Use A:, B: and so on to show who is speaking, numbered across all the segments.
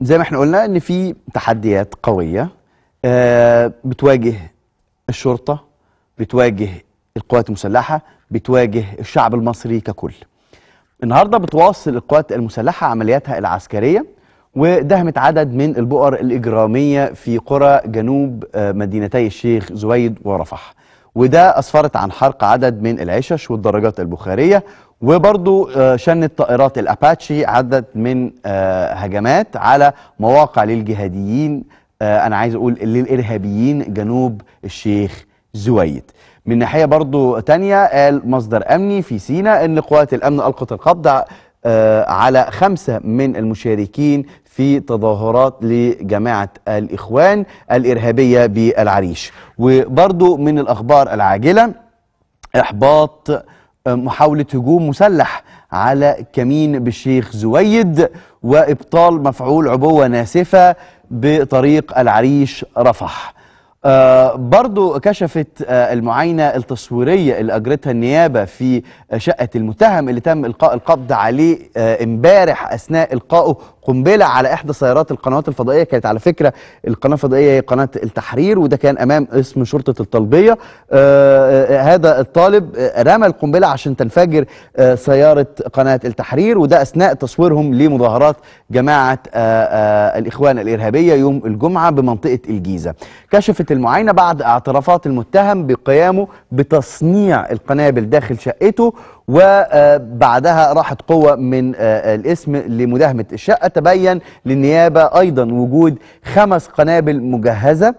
A: زي ما احنا قلنا ان في تحديات قويه آه، بتواجه الشرطه بتواجه القوات المسلحه بتواجه الشعب المصري ككل النهارده بتواصل القوات المسلحه عملياتها العسكريه ودهمت عدد من البؤر الاجراميه في قرى جنوب آه، مدينتي الشيخ زويد ورفح وده اسفرت عن حرق عدد من العشش والدرجات البخاريه وبرضو آه، شنت طائرات الاباتشي عدد من آه، هجمات على مواقع للجهاديين آه، انا عايز اقول للارهابيين جنوب الشيخ زويد من ناحية برضو تانية قال مصدر أمني في سينا أن قوات الأمن ألقت القبض على خمسة من المشاركين في تظاهرات لجماعة الإخوان الإرهابية بالعريش وبرضو من الأخبار العاجلة إحباط محاولة هجوم مسلح على كمين بالشيخ زويد وإبطال مفعول عبوة ناسفة بطريق العريش رفح آه، برضو كشفت آه، المعاينة التصويرية اللي أجرتها النيابة في آه، شقة المتهم اللي تم إلقاء القبض عليه امبارح أثناء إلقائه قنبلة على إحدى سيارات القنوات الفضائية كانت على فكرة القناة الفضائية هي قناة التحرير وده كان أمام اسم شرطة الطلبية هذا الطالب رمى القنبلة عشان تنفجر سيارة قناة التحرير وده أثناء تصويرهم لمظاهرات جماعة الإخوان الإرهابية يوم الجمعة بمنطقة الجيزة كشفت المعاينة بعد اعترافات المتهم بقيامه بتصنيع القنابل داخل شقته وبعدها راحت قوة من آه، الاسم لمداهمة الشقة تبين للنيابة أيضا وجود خمس قنابل مجهزة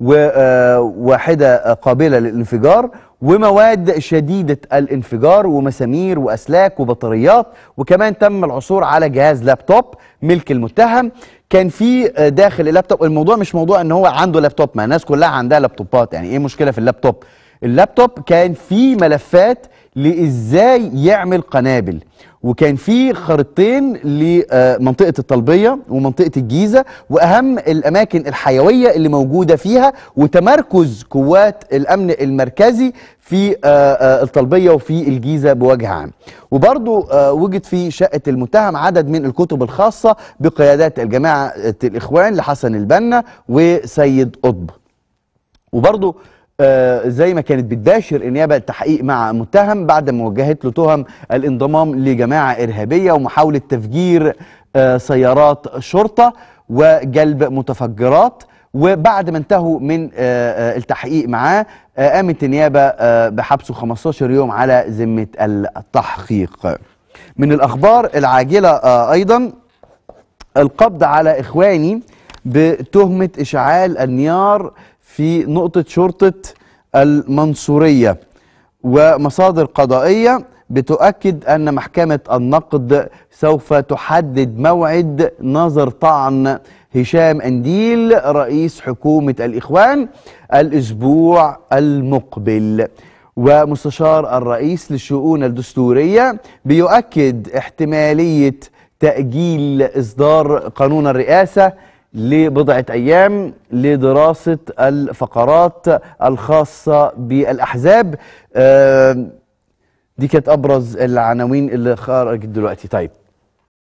A: وواحدة آه، قابلة للانفجار ومواد شديدة الانفجار ومسامير وأسلاك وبطاريات وكمان تم العثور على جهاز لابتوب ملك المتهم كان في آه، داخل اللابتوب الموضوع مش موضوع ان هو عنده لابتوب ما الناس كلها عندها لابتوبات يعني ايه مشكله في اللابتوب اللابتوب كان في ملفات لازاي يعمل قنابل وكان في خريطتين لمنطقه الطلبيه ومنطقه الجيزه واهم الاماكن الحيويه اللي موجوده فيها وتمركز قوات الامن المركزي في آه، آه، الطلبيه وفي الجيزه بوجه عام وبرضو آه، وجد في شقه المتهم عدد من الكتب الخاصه بقيادات الجماعه الاخوان لحسن البنا وسيد قطب وبرضو آه، زي ما كانت بتباشر النيابه التحقيق مع متهم بعد ما وجهت له تهم الانضمام لجماعه ارهابيه ومحاوله تفجير آه، سيارات شرطه وجلب متفجرات وبعد ما انتهوا من آه، التحقيق معاه قامت النيابه بحبسه 15 يوم على ذمه التحقيق. من الاخبار العاجله ايضا القبض على اخواني بتهمه اشعال النيار في نقطة شرطة المنصورية ومصادر قضائية بتؤكد أن محكمة النقد سوف تحدد موعد نظر طعن هشام أنديل رئيس حكومة الإخوان الأسبوع المقبل ومستشار الرئيس للشؤون الدستورية بيؤكد احتمالية تأجيل إصدار قانون الرئاسة لبضعة أيام لدراسة الفقرات الخاصة بالأحزاب آه، دي كانت أبرز العناوين اللي خرجت دلوقتي طيب